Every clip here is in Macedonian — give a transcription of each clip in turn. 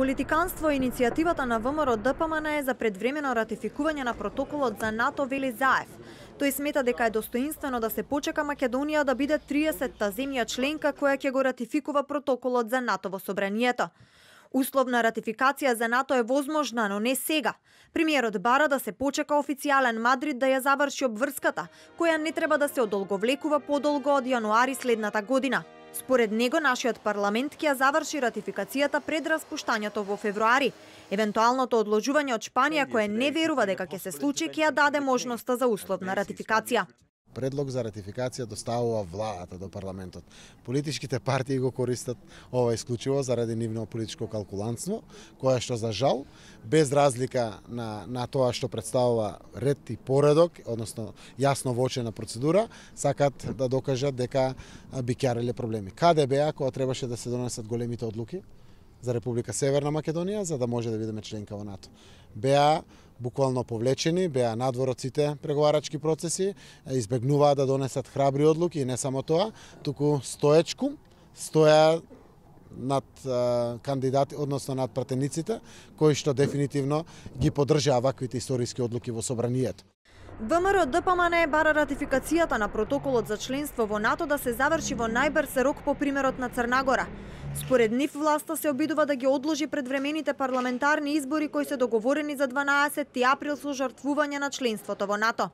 политиканство иницијативата на ВМРО ДПМН е за предвремено ратификување на протоколот за НАТО вели Заев. Тој смета дека е достоинствено да се почека Македонија да биде 30-та земја членка која ќе го ратификува протоколот за НАТО во собранието. Условна ратификација за НАТО е возможна, но не сега. Премиерот бара да се почека официјален Мадрид да ја заврши обврската, која не треба да се одолговлекува подолго од јануари следната година. Според него, нашиот парламент ќе заврши ратификацијата пред распуштањето во февруари. Евентуалното одложување од Шпанија, кое не верува така дека да ќе се случи, ќе ја даде можноста за условна ратификација. Предлог за ратификација доставува владата до парламентот. Политичките партии го користат ова исклучиво заради нивно политичко калкуланство, која што за жал, без разлика на, на тоа што представува ред и поредок, односно јасно вочена процедура, сакат да докажат дека би кјареле проблеми. Каде беа кога требаше да се донесат големите одлуки? за Република Северна Македонија, за да може да бидеме членка во НАТО. Беа буквално повлечени, беа надвор од сите преговарачки процеси, избегнуваа да донесат храбри одлуки и не само тоа, туку стоечку, стоја над кандидати, односно над пратениците, кои што дефинитивно ги поддржаа ваквите историски одлуки во собранието. ВМРО ДПМН бара ратификацијата на протоколот за членство во НАТО да се заврши во најбрз рок по примерот на Црнагора. Според нив власта се обидува да ги одложи предвремените парламентарни избори кои се договорени за 12 април со жртвување на членството во НАТО.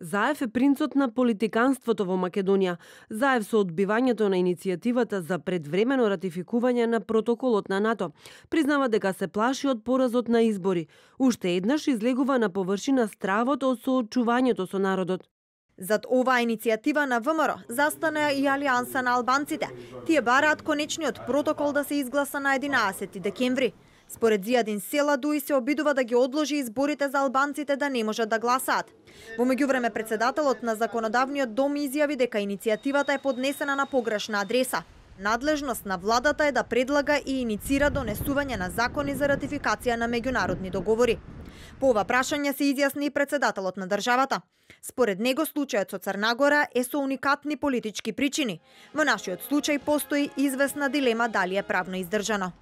Заев е принцот на политиканството во Македонија. Заев со одбивањето на иницијативата за предвремено ратификување на протоколот на НАТО. Признава дека се плаши од поразот на избори. Уште еднаш излегува на површина стравот од соочувањето со народот. Зад оваа иницијатива на ВМРО застана и Алијанса на албанците. Тие бараат конечниот протокол да се изгласа на 11 декември. Според Зијадин Дуи се обидува да ги одложи изборите за албанците да не можат да гласаат. Во меѓувреме председателот на законодавниот дом изјави дека иницијативата е поднесена на погрешна адреса. Надлежност на владата е да предлага и иницира донесување на закони за ратификација на меѓународни договори. По ова прашање се изјасни и председателот на државата. Според него случајот со Црнагора е со уникатни политички причини. Во нашиот случај постои известна дилема дали е правно издржано.